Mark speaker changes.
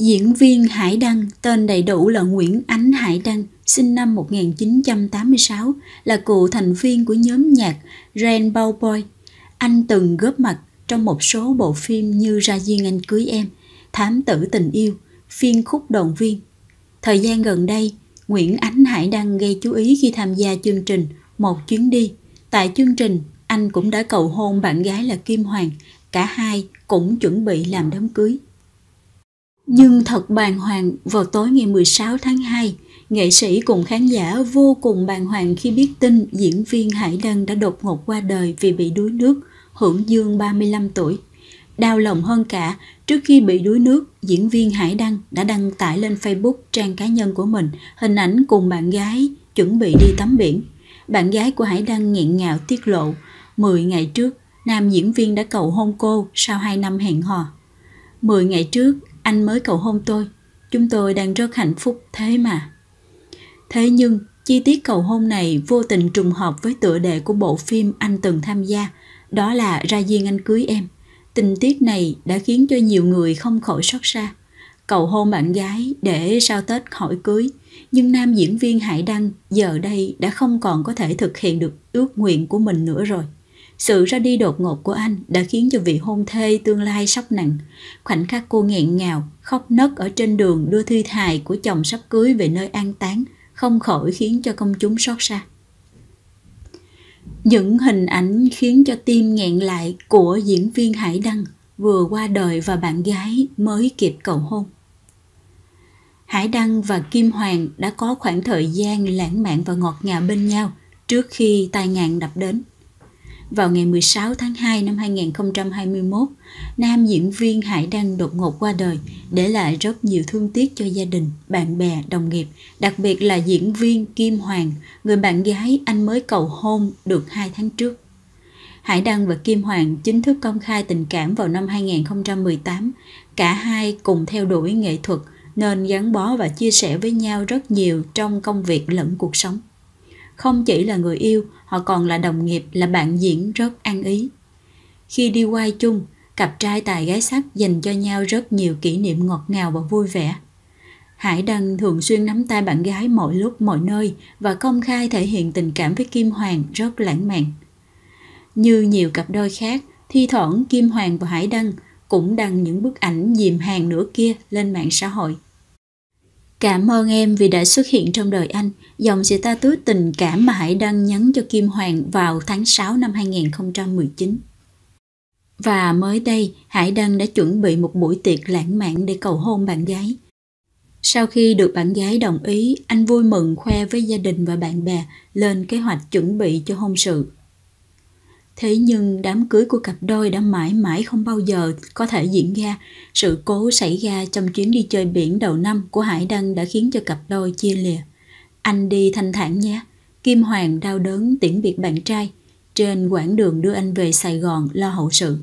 Speaker 1: Diễn viên Hải Đăng, tên đầy đủ là Nguyễn Ánh Hải Đăng, sinh năm 1986, là cựu thành viên của nhóm nhạc Rainbow Boy. Anh từng góp mặt trong một số bộ phim như Ra Duyên Anh Cưới Em, Thám Tử Tình Yêu, Phiên Khúc đồng Viên. Thời gian gần đây, Nguyễn Ánh Hải Đăng gây chú ý khi tham gia chương trình Một Chuyến Đi. Tại chương trình, anh cũng đã cầu hôn bạn gái là Kim Hoàng, cả hai cũng chuẩn bị làm đám cưới. Nhưng thật bàng hoàng, vào tối ngày 16 tháng 2, nghệ sĩ cùng khán giả vô cùng bàng hoàng khi biết tin diễn viên Hải Đăng đã đột ngột qua đời vì bị đuối nước, hưởng dương 35 tuổi. Đau lòng hơn cả, trước khi bị đuối nước, diễn viên Hải Đăng đã đăng tải lên Facebook trang cá nhân của mình hình ảnh cùng bạn gái chuẩn bị đi tắm biển. Bạn gái của Hải Đăng nghẹn ngào tiết lộ, 10 ngày trước, nam diễn viên đã cầu hôn cô sau 2 năm hẹn hò. 10 ngày trước, anh mới cầu hôn tôi chúng tôi đang rất hạnh phúc thế mà thế nhưng chi tiết cầu hôn này vô tình trùng hợp với tựa đề của bộ phim anh từng tham gia đó là ra duyên anh cưới em tình tiết này đã khiến cho nhiều người không khỏi xót xa cầu hôn bạn gái để sau tết hỏi cưới nhưng nam diễn viên hải đăng giờ đây đã không còn có thể thực hiện được ước nguyện của mình nữa rồi sự ra đi đột ngột của anh đã khiến cho vị hôn thê tương lai sốc nặng. Khoảnh khắc cô nghẹn ngào, khóc nấc ở trên đường đưa thi hài của chồng sắp cưới về nơi an táng, không khỏi khiến cho công chúng xót xa. Những hình ảnh khiến cho tim nghẹn lại của diễn viên Hải Đăng vừa qua đời và bạn gái mới kịp cầu hôn. Hải Đăng và Kim Hoàng đã có khoảng thời gian lãng mạn và ngọt ngào bên nhau trước khi tai nạn đập đến. Vào ngày 16 tháng 2 năm 2021, nam diễn viên Hải Đăng đột ngột qua đời, để lại rất nhiều thương tiếc cho gia đình, bạn bè, đồng nghiệp, đặc biệt là diễn viên Kim Hoàng, người bạn gái anh mới cầu hôn được 2 tháng trước. Hải Đăng và Kim Hoàng chính thức công khai tình cảm vào năm 2018. Cả hai cùng theo đuổi nghệ thuật nên gắn bó và chia sẻ với nhau rất nhiều trong công việc lẫn cuộc sống không chỉ là người yêu họ còn là đồng nghiệp là bạn diễn rất ăn ý khi đi quay chung cặp trai tài gái sắc dành cho nhau rất nhiều kỷ niệm ngọt ngào và vui vẻ hải đăng thường xuyên nắm tay bạn gái mọi lúc mọi nơi và công khai thể hiện tình cảm với kim hoàng rất lãng mạn như nhiều cặp đôi khác thi thoảng kim hoàng và hải đăng cũng đăng những bức ảnh dìm hàng nửa kia lên mạng xã hội Cảm ơn em vì đã xuất hiện trong đời anh, dòng sự ta status tình cảm mà Hải đăng nhắn cho Kim Hoàng vào tháng 6 năm 2019. Và mới đây, Hải Đăng đã chuẩn bị một buổi tiệc lãng mạn để cầu hôn bạn gái. Sau khi được bạn gái đồng ý, anh vui mừng khoe với gia đình và bạn bè lên kế hoạch chuẩn bị cho hôn sự. Thế nhưng đám cưới của cặp đôi đã mãi mãi không bao giờ có thể diễn ra. Sự cố xảy ra trong chuyến đi chơi biển đầu năm của Hải Đăng đã khiến cho cặp đôi chia lìa. Anh đi thanh thản nhé. Kim Hoàng đau đớn tiễn biệt bạn trai. Trên quãng đường đưa anh về Sài Gòn lo hậu sự.